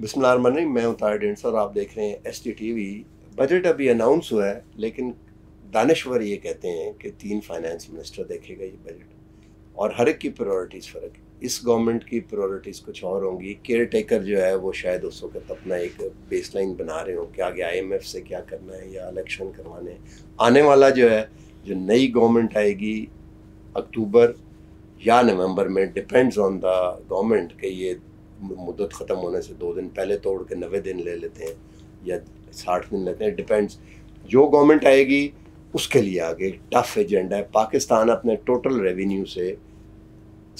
बिस्मिल मैं हूं तार डेंट्स और आप देख रहे हैं S T T V budget अभी अनाउंस हुआ है लेकिन दानश्वर ये कहते हैं कि तीन फाइनेंस मिनिस्टर देखेगा ये बजट और हर एक की प्रायोरिटीज़ फ़र्क इस गवर्नमेंट की प्रायोरिटीज़ कुछ और होंगी केयर टेकर जो है वो शायद उस वक्त अपना एक बेसलाइन बना रहे हो क्या आगे आई से क्या करना है या इलेक्शन करवाने आने वाला जो है जो नई गवर्नमेंट आएगी अक्टूबर या नवंबर में डिपेंड्स ऑन द गवर्नमेंट के ये मुद्दत ख़त्म होने से दो दिन पहले तोड़ के नबे दिन ले लेते हैं या साठ दिन लेते हैं डिपेंड्स जो गवर्नमेंट आएगी उसके लिए आगे टफ एजेंडा है पाकिस्तान अपने टोटल रेवेन्यू से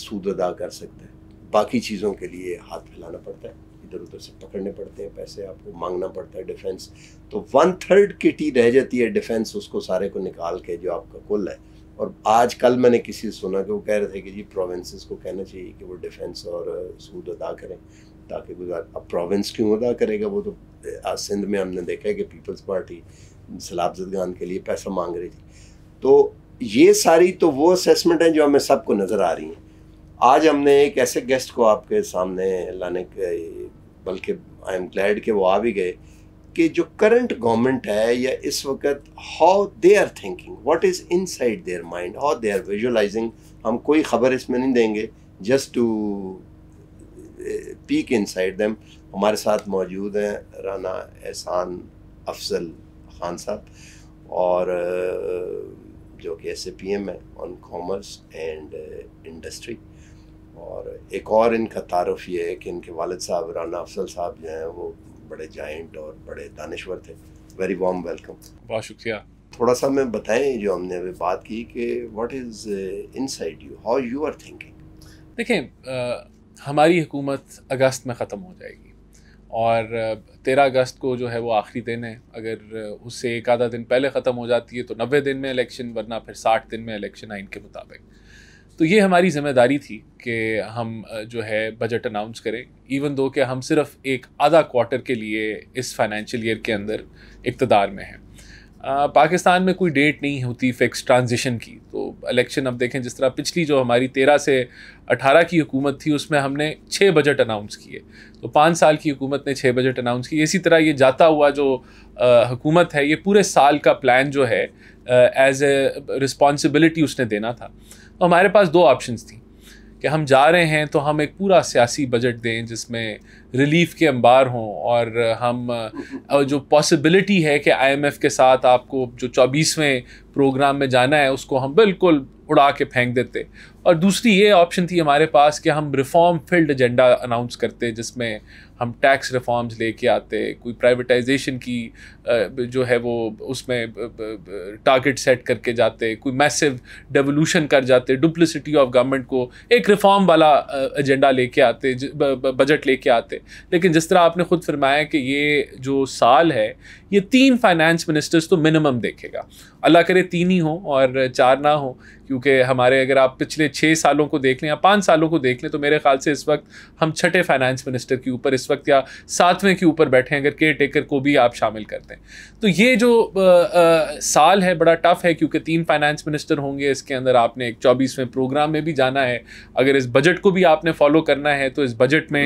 सूद अदा कर सकता है बाकी चीज़ों के लिए हाथ फैलाना पड़ता है इधर उधर से पकड़ने पड़ते हैं पैसे आपको मांगना पड़ता है डिफेंस तो वन थर्ड किटी रह जाती है डिफेंस उसको सारे को निकाल के जो आपका कुल है और आज कल मैंने किसी से सुना कि वो कह रहे थे कि जी प्रोविंसेस को कहना चाहिए कि वो डिफेंस और सूद अदा करें ताकि गुजार अब प्रोविंस क्यों अदा करेगा वो तो आज सिंध में हमने देखा है कि पीपल्स पार्टी सलाबजद जदगान के लिए पैसा मांग रही थी तो ये सारी तो वो असेसमेंट हैं जो हमें सबको नज़र आ रही हैं आज हमने एक ऐसे गेस्ट को आपके सामने लाने बल्कि आई एम ग्लैड कि वो आ भी गए कि जो करंट गवर्नमेंट है या इस वक्त how they are thinking what is inside their mind how they are visualising हम कोई खबर इसमें नहीं देंगे just to peek inside them हमारे साथ मौजूद हैं राना एहसान अफजल खान साहब और eh, जो कि ऐसे पी एम है ऑन कॉमर्स एंड इंडस्ट्री और एक और इनका तारफ़ ये है कि इनके वालद साहब राना अफसल साहब जो हैं वो बड़े जाइंट और बड़े दानश्वर थे वेरी वार्म वेलकम बहुत शुक्रिया थोड़ा सा मैं बताएं जो हमने अभी बात की कि what is side you how you are thinking देखें हमारी हुकूमत अगस्त में ख़त्म हो जाएगी और तेरह अगस्त को जो है वो आखिरी दिन है अगर उससे एक आधा दिन पहले ख़त्म हो जाती है तो नबे दिन में इलेक्शन वरना फिर साठ दिन में इलेक्शन आइन के मुताबिक तो ये हमारी जिम्मेदारी थी कि हम जो है बजट अनाउंस करें इवन दो कि हम सिर्फ एक आधा क्वार्टर के लिए इस फाइनेंशियल ईयर के अंदर इकतदार में हैं पाकिस्तान में कोई डेट नहीं होती फिक्स ट्रांजिशन की तो इलेक्शन अब देखें जिस तरह पिछली जो हमारी तेरह से अठारह की हुकूमत थी उसमें हमने छः बजट अनाउंस किए तो पाँच साल की हुकूमत ने छः बजट अनाउंस किए इसी तरह ये जाता हुआ जो हुकूमत है ये पूरे साल का प्लान जो है एज ए रिस्पॉन्सिबिलिटी उसने देना था तो हमारे पास दो ऑप्शंस थी कि हम जा रहे हैं तो हम एक पूरा सियासी बजट दें जिसमें रिलीफ के अंबार हों और हम जो पॉसिबिलिटी है कि आईएमएफ के साथ आपको जो चौबीसवें प्रोग्राम में जाना है उसको हम बिल्कुल उड़ा के फेंक देते और दूसरी ये ऑप्शन थी हमारे पास कि हम रिफॉर्म फील्ड एजेंडा अनाउंस करते जिसमें हम टैक्स रिफॉर्म्स लेके आते कोई प्राइवेटाइजेशन की जो है वो उसमें टारगेट सेट करके जाते कोई मैसिव डेवोल्यूशन कर जाते डुप्लिसिटी ऑफ गवर्नमेंट को एक रिफॉर्म वाला एजेंडा लेके आते बजट लेके आते लेकिन जिस तरह आपने खुद फरमाया कि ये जो साल है ये तीन फाइनेंस मिनिस्टर्स तो मिनिमम देखेगा अल्लाह करे तीन ही हों और चार ना हो क्योंकि हमारे अगर आप पिछले छः सालों को देख लें या पाँच सालों को देख लें तो मेरे ख्याल से इस वक्त हम छठे फाइनेंस मिनिस्टर के ऊपर इस वक्त या सातवें के ऊपर बैठे हैं अगर केयर टेकर को भी आप शामिल करते हैं तो ये जो आ, आ, साल है बड़ा टफ है क्योंकि तीन फाइनेंस मिनिस्टर होंगे इसके अंदर आपने एक चौबीसवें प्रोग्राम में भी जाना है अगर इस बजट को भी आपने फॉलो करना है तो इस बजट में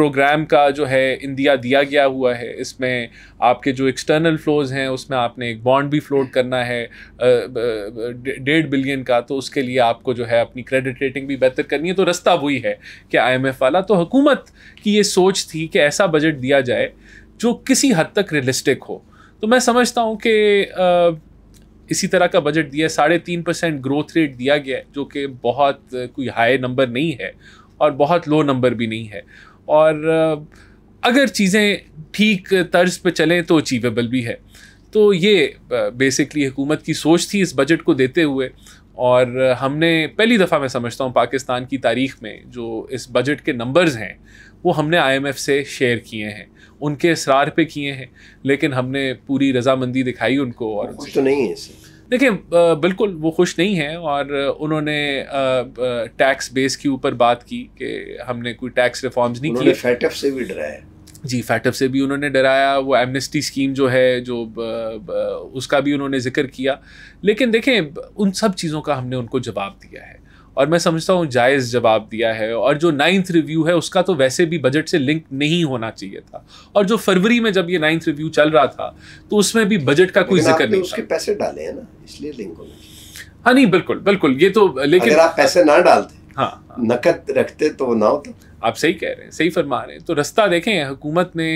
प्रोग्राम का जो है इंदिया दिया गया हुआ है इसमें आपके जो एक्सटर्नल फ्लोज हैं उसमें आपने एक बॉन्ड भी फ्लोट करना है डेढ़ बिलियन का तो उसके लिए आप आपको जो है अपनी क्रेडिट रेटिंग भी बेहतर करनी है तो रास्ता वही है कि आई वाला तो हुकूमत की ये सोच थी कि ऐसा बजट दिया जाए जो किसी हद तक रियलिस्टिक हो तो मैं समझता हूँ कि इसी तरह का बजट दिया है साढ़े तीन परसेंट ग्रोथ रेट दिया गया जो कि बहुत कोई हाई नंबर नहीं है और बहुत लो नंबर भी नहीं है और अगर चीज़ें ठीक तर्ज पर चलें तो अचीवेबल भी है तो ये बेसिकली हुकूमत की सोच थी इस बजट को देते हुए और हमने पहली दफ़ा मैं समझता हूँ पाकिस्तान की तारीख में जो इस बजट के नंबर्स हैं वो हमने आईएमएफ से शेयर किए हैं उनके इसरार पे किए हैं लेकिन हमने पूरी रजामंदी दिखाई उनको और कुछ तो नहीं है देखिए बिल्कुल वो खुश नहीं हैं और उन्होंने टैक्स बेस के ऊपर बात की कि हमने कोई टैक्स रिफॉर्म्स नहीं किए से भी डरा है जी फैटअप से भी उन्होंने डराया वो एमनेस्टी स्कीम जो है जो ब, ब, उसका भी उन्होंने जिक्र किया लेकिन देखें उन सब चीज़ों का हमने उनको जवाब दिया है और मैं समझता हूँ जायज़ जवाब दिया है और जो नाइन्थ रिव्यू है उसका तो वैसे भी बजट से लिंक नहीं होना चाहिए था और जो फरवरी में जब ये नाइन्थ रिव्यू चल रहा था तो उसमें भी बजट का कोई जिक्र नहीं उसके पैसे डाले हैं ना इसलिए लिंक हाँ नहीं बिल्कुल बिल्कुल ये तो लेकिन अगर आप पैसे ना डालते हाँ, हाँ, नकद रखते तो ना होता आप सही कह रहे हैं सही फरमा रहे हैं तो रास्ता देखें हुकूमत ने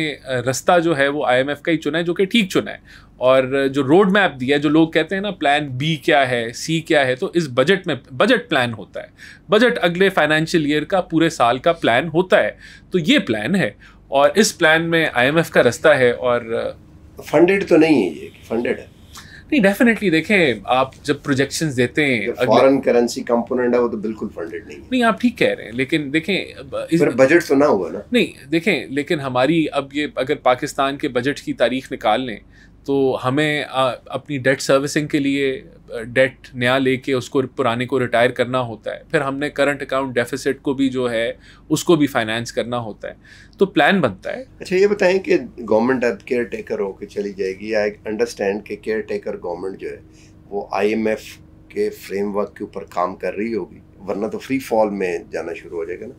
रास्ता जो है वो आईएमएफ का ही चुना है जो कि ठीक चुना है और जो रोड मैप दिया है जो लोग कहते हैं ना प्लान बी क्या है सी क्या है तो इस बजट में बजट प्लान होता है बजट अगले फाइनेंशियल ईयर का पूरे साल का प्लान होता है तो ये प्लान है और इस प्लान में आई का रास्ता है और फंडेड तो नहीं है ये फंडेड है नहीं डेफिनेटली देखें आप जब प्रोजेक्शंस देते हैं फॉरेन करेंसी कंपोनेंट है वो तो बिल्कुल फंडेड नहीं है नहीं आप ठीक कह रहे हैं लेकिन देखें इस बजट तो ना हुआ ना नहीं देखें लेकिन हमारी अब ये अगर पाकिस्तान के बजट की तारीख निकाल लें तो हमें आ, अपनी डेट सर्विसिंग के लिए डेट नया लेके उसको पुराने को रिटायर करना होता है फिर हमने करंट अकाउंट डेफिसिट को भी जो है उसको भी फाइनेंस करना होता है तो प्लान बनता है अच्छा ये बताएं कि गवर्नमेंट अब केयर टेकर होकर चली जाएगी आई अंडरस्टैंड कि केयर टेकर गवर्नमेंट जो है वो आई के फ्रेमवर्क के ऊपर काम कर रही होगी वरना तो फ्री फॉल में जाना शुरू हो जाएगा ना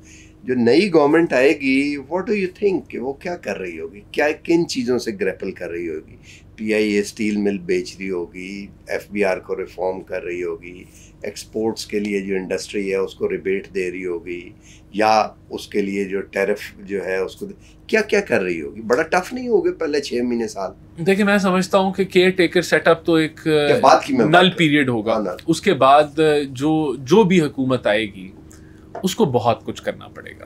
जो नई गवर्नमेंट आएगी व्हाट डू यू थिंक वो क्या कर रही होगी क्या किन चीज़ों से ग्रैपल कर रही होगी P I A steel mill बेच रही होगी एफ बी आर को रिफॉर्म कर रही होगी एक्सपोर्ट्स के लिए जो इंडस्ट्री है उसको रिबेट दे रही होगी या उसके लिए जो टैरिफ जो है उसको क्या क्या कर रही होगी बड़ा टफ नहीं होगा पहले छः महीने साल देखिए मैं समझता हूँ कि केयर टेकर सेटअप तो एक बात की नल पीरियड होगा हाँ, हाँ। उसके बाद जो जो भी हुकूमत आएगी उसको बहुत कुछ करना पड़ेगा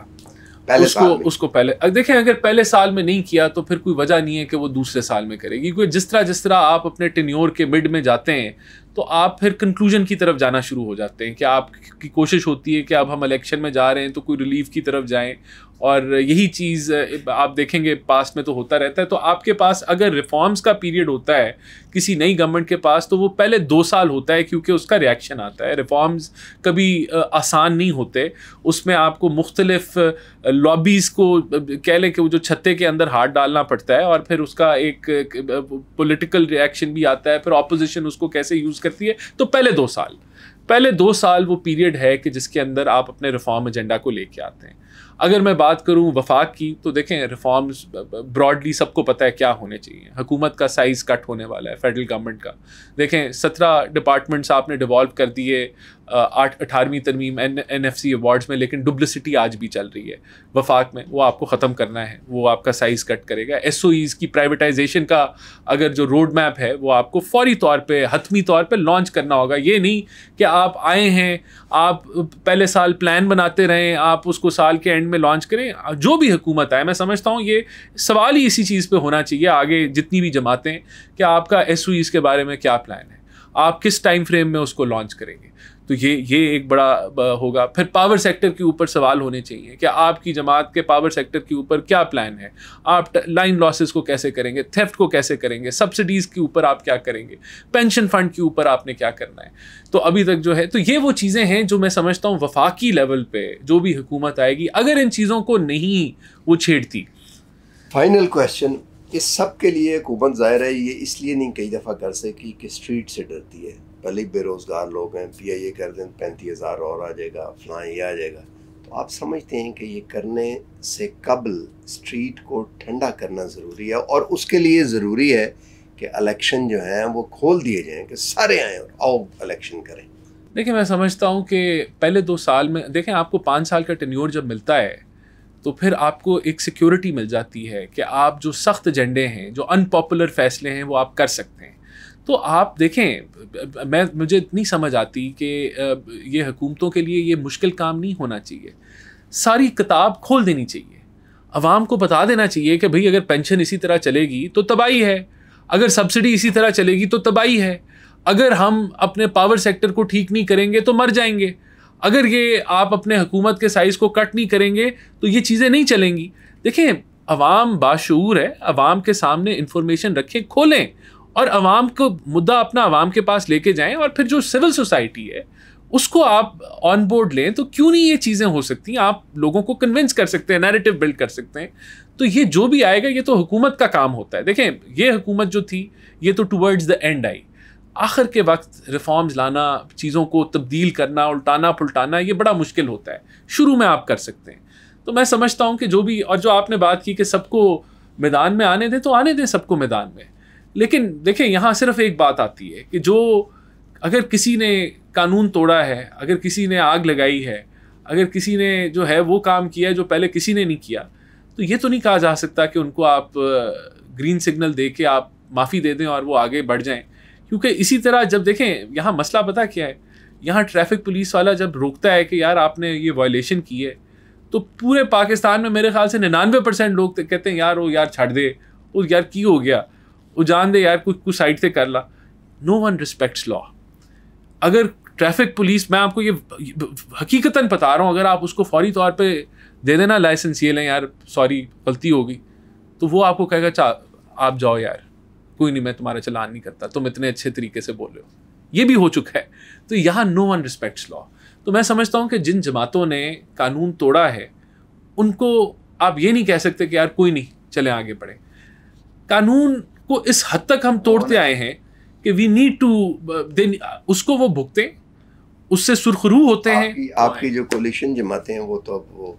पहले उसको साल में। उसको पहले देखें अगर पहले साल में नहीं किया तो फिर कोई वजह नहीं है कि वो दूसरे साल में करेगी क्योंकि जिस तरह जिस तरह आप अपने टिन्योर के मिड में जाते हैं तो आप फिर कंक्लूजन की तरफ जाना शुरू हो जाते हैं कि आपकी कोशिश होती है कि अब हम इलेक्शन में जा रहे हैं तो कोई रिलीफ की तरफ जाएं और यही चीज़ आप देखेंगे पास्ट में तो होता रहता है तो आपके पास अगर रिफॉर्म्स का पीरियड होता है किसी नई गवर्नमेंट के पास तो वो पहले दो साल होता है क्योंकि उसका रिएक्शन आता है रिफॉर्म्स कभी आसान नहीं होते उसमें आपको मुख्तलिफ लॉबीज़ को कह लें कि वो जो छत्ते के अंदर हाथ डालना पड़ता है और फिर उसका एक पोलिटिकल रिएक्शन भी आता है फिर अपोजिशन उसको कैसे यूज़ करती है तो पहले दो साल पहले दो साल वो पीरियड है कि जिसके अंदर आप अपने रिफॉर्म एजेंडा को लेके आते हैं अगर मैं बात करूं वफाक की तो देखें रिफॉर्म्स ब्रॉडली सबको पता है क्या होने चाहिए हुकूमत का साइज़ कट होने वाला है फेडरल गवर्नमेंट का देखें सत्रह डिपार्टमेंट्स आपने डिवॉल्व कर दिए आठ अठारहवीं तरमीम N N F C awards में लेकिन डुब्लिसिटी आज भी चल रही है वफाक में वो आपको ख़त्म करना है वो आपका साइज़ कट करेगा एस ओ ईज़ की प्राइवेटाइजेशन का अगर जो रोड मैप है वो आपको फौरी तौर पर हतमी तौर पर लॉन्च करना होगा ये नहीं कि आप आए हैं आप पहले साल प्लान बनाते रहें आप उसको साल के एंड में लॉन्च करें जो भी हुकूमत आए मैं समझता हूँ ये सवाल ही इसी चीज़ पर होना चाहिए आगे जितनी भी जमातें कि आपका एस के बारे में क्या प्लान है आप किस टाइम फ्रेम में उसको लॉन्च करेंगे तो ये ये एक बड़ा होगा फिर पावर सेक्टर के ऊपर सवाल होने चाहिए कि आपकी जमात के पावर सेक्टर के ऊपर क्या प्लान है आप लाइन लॉसेस को कैसे करेंगे थेफ्ट को कैसे करेंगे सब्सिडीज़ के ऊपर आप क्या करेंगे पेंशन फंड के ऊपर आपने क्या करना है तो अभी तक जो है तो ये वो चीज़ें हैं जो मैं समझता हूँ वफाकी लेवल पर जो भी हुकूमत आएगी अगर इन चीज़ों को नहीं वो छेड़ती फाइनल क्वेश्चन इस सब के लिए हुकूमत ज़ाहिर है ये इसलिए नहीं कई दफ़ा कर सकी कि स्ट्रीट से डरती है भले बेरोज़गार लोग हैं पी आई ए कर दें पैंतीस हज़ार और आ जाएगा फलां ये आ जाएगा तो आप समझते हैं कि ये करने से कबल स्ट्रीट को ठंडा करना ज़रूरी है और उसके लिए ज़रूरी है कि इलेक्शन जो हैं वो खोल दिए जाएँ कि सारे आए और आओ इलेक्शन करें देखिए मैं समझता हूँ कि पहले दो साल में देखें आपको पाँच साल का टेन्योर जब मिलता है तो फिर आपको एक सिक्योरिटी मिल जाती है कि आप जो सख्त एजेंडे हैं जो अनपॉपुलर फैसले हैं वो आप कर सकते हैं तो आप देखें मैं मुझे इतनी समझ आती कि ये हुकूमतों के लिए ये मुश्किल काम नहीं होना चाहिए सारी किताब खोल देनी चाहिए आवाम को बता देना चाहिए कि भाई अगर पेंशन इसी तरह चलेगी तो तबाही है अगर सब्सिडी इसी तरह चलेगी तो तबाही है अगर हम अपने पावर सेक्टर को ठीक नहीं करेंगे तो मर जाएंगे अगर ये आप अपने हुकूमत के साइज़ को कट नहीं करेंगे तो ये चीज़ें नहीं चलेंगी देखें अवाम बाशूर है अवाम के सामने इंफॉर्मेशन रखें खोलें और आवाम को मुद्दा अपना आवाम के पास लेके जाएं और फिर जो सिविल सोसाइटी है उसको आप ऑन बोर्ड लें तो क्यों नहीं ये चीज़ें हो सकती आप लोगों को कन्विंस कर सकते हैं नैरेटिव बिल्ड कर सकते हैं तो ये जो भी आएगा ये तो हुकूमत का काम होता है देखें ये हुकूमत जो थी ये तो टूवर्ड्स द एंड आई आखिर के वक्त रिफॉर्म्स लाना चीज़ों को तब्दील करना उल्टाना पुलटाना ये बड़ा मुश्किल होता है शुरू में आप कर सकते हैं तो मैं समझता हूँ कि जो भी और जो आपने बात की कि सबको मैदान में आने दें तो आने दें सबको मैदान में लेकिन देखिए यहाँ सिर्फ एक बात आती है कि जो अगर किसी ने कानून तोड़ा है अगर किसी ने आग लगाई है अगर किसी ने जो है वो काम किया है जो पहले किसी ने नहीं किया तो ये तो नहीं कहा जा सकता कि उनको आप ग्रीन सिग्नल दे के आप माफ़ी दे दें और वो आगे बढ़ जाएं क्योंकि इसी तरह जब देखें यहाँ मसला पता क्या है यहाँ ट्रैफिक पुलिस वाला जब रोकता है कि यार आपने ये वायलेशन की है तो पूरे पाकिस्तान में मेरे ख्याल से निन्यानवे परसेंट लोग कहते हैं यार वो यार छड़ दे वो यार की हो गया वो जान दे यार कुछ कुछ साइड से कर law no one respects law अगर ट्रैफिक पुलिस मैं आपको ये हकीकता बता रहा हूँ अगर आप उसको फौरी तौर पर दे देना लाइसेंस ये लें यार सॉरी गलती होगी तो वो आपको कहेगा चा आप जाओ यार कोई नहीं मैं तुम्हारा चलान नहीं करता तुम इतने अच्छे तरीके से बोल रहे हो ये भी हो चुका है तो यहाँ नो वन रिस्पेक्ट्स लॉ तो मैं समझता हूँ कि जिन जमातों ने कानून तोड़ा है उनको आप ये नहीं कह सकते कि यार कोई नहीं चले आगे बढ़े कानून को इस हद तक हम तोड़ते आए हैं कि वी नीड टू दे उसको वो भुगते उससे सुरखरू होते आपकी, हैं आपकी जो कोलिशन जमाते हैं वो तो अब वो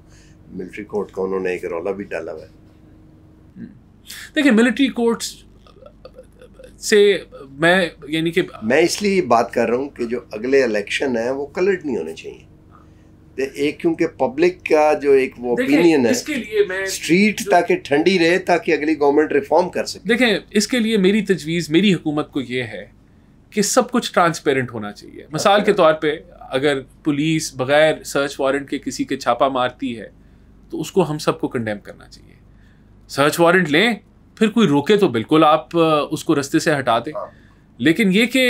मिलिट्री कोर्ट का उन्होंने एक रौला भी डाला हुआ है हम्म। देखिए मिलिट्री कोर्ट से मैं यानी कि मैं इसलिए बात कर रहा हूँ कि जो अगले इलेक्शन है वो कलर्ड नहीं होने चाहिए एक क्योंकि पब्लिक का जो एक वो ओपिनियन है इसके लिए मैं स्ट्रीट ताकि ठंडी रहे ताकि अगली गवर्नमेंट रिफॉर्म कर सके देखें इसके लिए मेरी तजवीज़ मेरी हुकूमत को ये है कि सब कुछ ट्रांसपेरेंट होना चाहिए मिसाल के तौर पे अगर पुलिस बगैर सर्च वारंट के किसी के छापा मारती है तो उसको हम सबको कंडेम करना चाहिए सर्च वारंट लें फिर कोई रोके तो बिल्कुल आप उसको रस्ते से हटा दें हाँ। लेकिन ये कि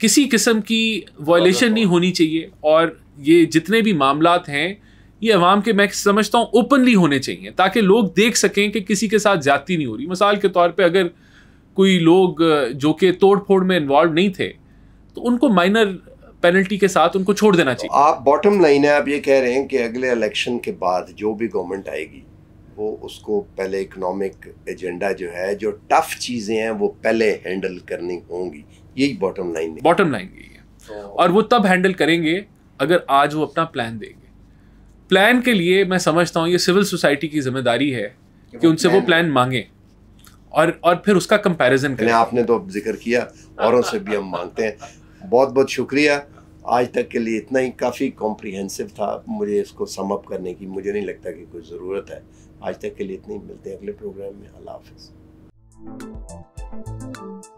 किसी किस्म की वॉयलेशन नहीं होनी चाहिए और ये जितने भी मामला हैं ये अवाम के मैं समझता हूँ ओपनली होने चाहिए ताकि लोग देख सकें कि किसी के साथ जाती नहीं हो रही मिसाल के तौर पर अगर कोई लोग जो कि तोड़ फोड़ में इन्वॉल्व नहीं थे तो उनको माइनर पेनल्टी के साथ उनको छोड़ देना चाहिए आप बॉटम लाइन है आप ये कह रहे हैं कि अगले इलेक्शन के बाद जो भी गवर्नमेंट आएगी वो उसको पहले इकोनॉमिक एजेंडा जो है जो टफ चीज़ें हैं वो पहले हैंडल करनी होंगी यही बॉटम लाइन बॉटम लाइन यही है तो, और वो तब हैंडल करेंगे अगर आज वो अपना प्लान देंगे प्लान के लिए मैं समझता हूँ ये सिविल सोसाइटी की जिम्मेदारी है कि उनसे वो प्लान मांगे और और फिर उसका कंपैरिजन करें आपने तो अब जिक्र किया औरों से भी हम मांगते हैं बहुत बहुत शुक्रिया आज तक के लिए इतना ही काफ़ी कॉम्प्रिहेंसिव था मुझे इसको समअप करने की मुझे नहीं लगता कि कोई ज़रूरत है आज तक के लिए इतनी मिलते हैं अगले प्रोग्राम में अल्लाह हाफिज़